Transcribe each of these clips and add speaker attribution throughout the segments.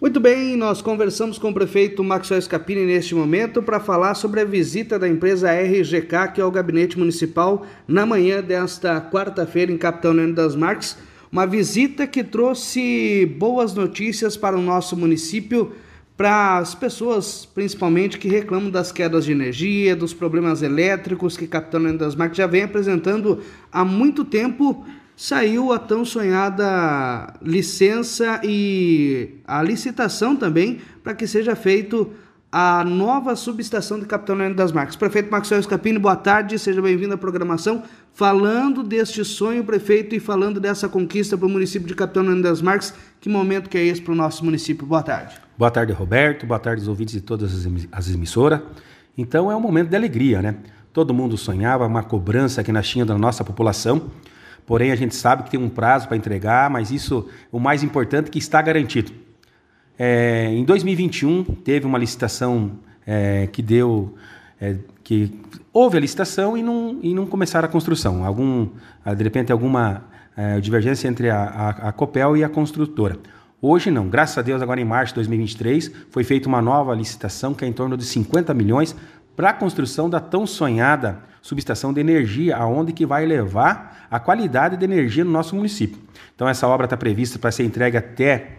Speaker 1: Muito bem, nós conversamos com o prefeito Maxwell Scapini neste momento para falar sobre a visita da empresa RGK que é o gabinete municipal na manhã desta quarta-feira em Capitão Leandro das Marques. Uma visita que trouxe boas notícias para o nosso município, para as pessoas principalmente que reclamam das quedas de energia, dos problemas elétricos que Capitão Leandro das Marques já vem apresentando há muito tempo saiu a tão sonhada licença e a licitação também para que seja feito a nova subestação de Capitão Leandro das Marques. Prefeito Maxwell Escapini, boa tarde, seja bem-vindo à programação. Falando deste sonho, prefeito, e falando dessa conquista para o município de Capitão Leandro das Marques, que momento que é esse para o nosso município? Boa
Speaker 2: tarde. Boa tarde, Roberto, boa tarde aos ouvintes de todas as emissoras. Então é um momento de alegria, né? Todo mundo sonhava uma cobrança que na china da nossa população, Porém, a gente sabe que tem um prazo para entregar, mas isso, o mais importante, é que está garantido. É, em 2021, teve uma licitação é, que deu. É, que houve a licitação e não, e não começaram a construção. Algum, ah, de repente, alguma é, divergência entre a, a, a Copel e a construtora. Hoje não, graças a Deus, agora em março de 2023, foi feita uma nova licitação que é em torno de 50 milhões para a construção da tão sonhada subestação de energia, aonde que vai elevar a qualidade de energia no nosso município. Então essa obra está prevista para ser entregue até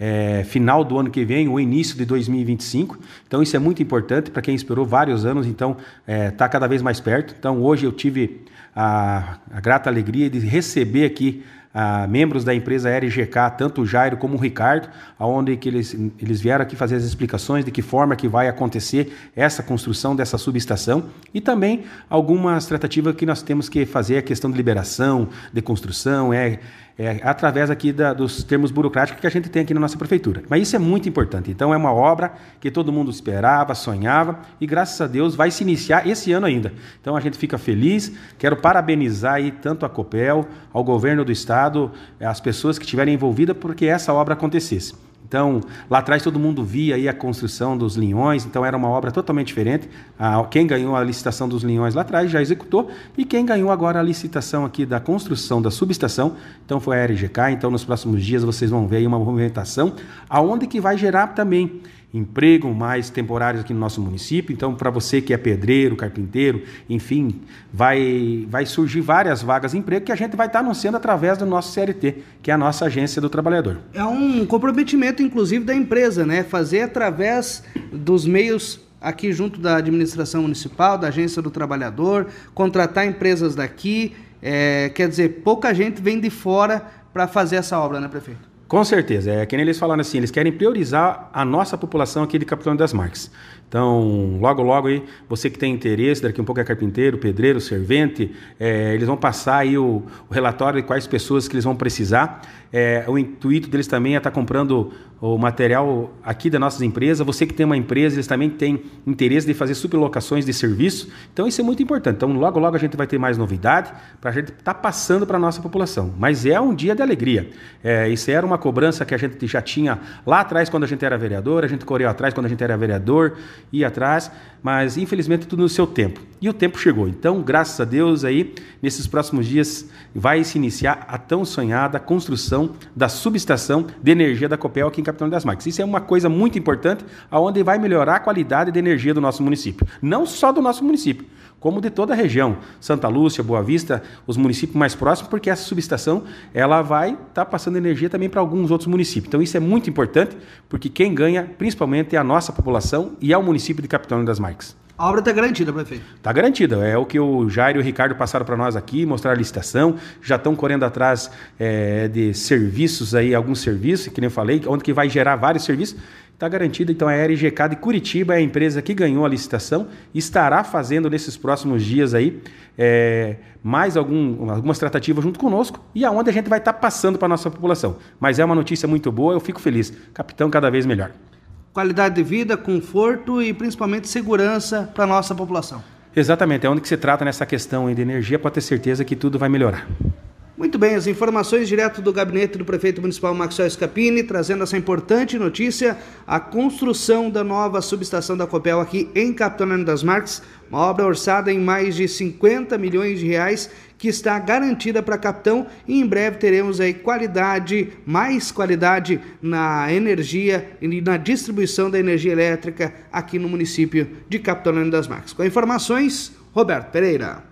Speaker 2: é, final do ano que vem ou início de 2025. Então isso é muito importante para quem esperou vários anos, então está é, tá cada vez mais perto. Então hoje eu tive a, a grata alegria de receber aqui a membros da empresa RGK, tanto o Jairo como o Ricardo, aonde que eles, eles vieram aqui fazer as explicações de que forma que vai acontecer essa construção dessa subestação e também algumas tratativas que nós temos que fazer a questão de liberação, de construção, é é, através aqui da, dos termos burocráticos que a gente tem aqui na nossa prefeitura. Mas isso é muito importante. Então é uma obra que todo mundo esperava, sonhava e graças a Deus vai se iniciar esse ano ainda. Então a gente fica feliz. Quero parabenizar aí tanto a Copel, ao governo do estado, as pessoas que estiverem envolvidas porque essa obra acontecesse. Então, lá atrás todo mundo via aí a construção dos linhões, então era uma obra totalmente diferente. quem ganhou a licitação dos linhões lá atrás já executou, e quem ganhou agora a licitação aqui da construção da subestação, então foi a RGK. Então, nos próximos dias vocês vão ver aí uma movimentação, aonde que vai gerar também empregam mais temporários aqui no nosso município. Então, para você que é pedreiro, carpinteiro, enfim, vai, vai surgir várias vagas de emprego que a gente vai estar tá anunciando através do nosso CRT, que é a nossa agência do trabalhador.
Speaker 1: É um comprometimento, inclusive, da empresa, né? Fazer através dos meios aqui junto da administração municipal, da agência do trabalhador, contratar empresas daqui. É, quer dizer, pouca gente vem de fora para fazer essa obra, né, prefeito?
Speaker 2: Com certeza. É que nem eles falaram assim, eles querem priorizar a nossa população aqui de Capitão das Marques. Então, logo, logo aí, você que tem interesse, daqui um pouco é carpinteiro, pedreiro, servente, é, eles vão passar aí o, o, relatório de quais pessoas que eles vão precisar. É, o intuito deles também é estar tá comprando o material aqui das nossas empresas. Você que tem uma empresa, eles também têm interesse de fazer sublocações de serviço. Então, isso é muito importante. Então, logo, logo a gente vai ter mais novidade para a gente estar tá passando para a nossa população. Mas é um dia de alegria. É, isso era uma cobrança que a gente já tinha lá atrás quando a gente era vereador, a gente correu atrás quando a gente era vereador, ia atrás mas infelizmente tudo no seu tempo. E o tempo chegou. Então, graças a Deus, aí nesses próximos dias vai se iniciar a tão sonhada construção da subestação de energia da Copel aqui em Capitão das Marques. Isso é uma coisa muito importante, aonde vai melhorar a qualidade de energia do nosso município, não só do nosso município, como de toda a região, Santa Lúcia, Boa Vista, os municípios mais próximos, porque essa subestação ela vai estar tá passando energia também para alguns outros municípios. Então isso é muito importante, porque quem ganha principalmente é a nossa população e é o município de Capitão das Marques parques.
Speaker 1: A obra está garantida,
Speaker 2: prefeito. Está garantida. É o que o Jairo e o Ricardo passaram para nós aqui, mostraram a licitação. Já estão correndo atrás é, de serviços aí, alguns serviços, que nem eu falei, onde que vai gerar vários serviços. Está garantida. Então é a RGK de Curitiba é a empresa que ganhou a licitação estará fazendo nesses próximos dias aí é, mais algum, algumas tratativas junto conosco e aonde a gente vai estar tá passando para a nossa população. Mas é uma notícia muito boa, eu fico feliz. Capitão cada vez melhor
Speaker 1: qualidade de vida, conforto e principalmente segurança para a nossa população.
Speaker 2: Exatamente, é onde que se trata nessa questão de energia, pode ter certeza que tudo vai melhorar.
Speaker 1: Muito bem, as informações direto do gabinete do prefeito municipal Maxwell Scapini, trazendo essa importante notícia, a construção da nova subestação da Copel aqui em Capitolândia das Marques, uma obra orçada em mais de 50 milhões de reais, que está garantida para Capitão e em breve teremos aí qualidade, mais qualidade na energia e na distribuição da energia elétrica aqui no município de Capitolândia das Marques. Com informações, Roberto Pereira.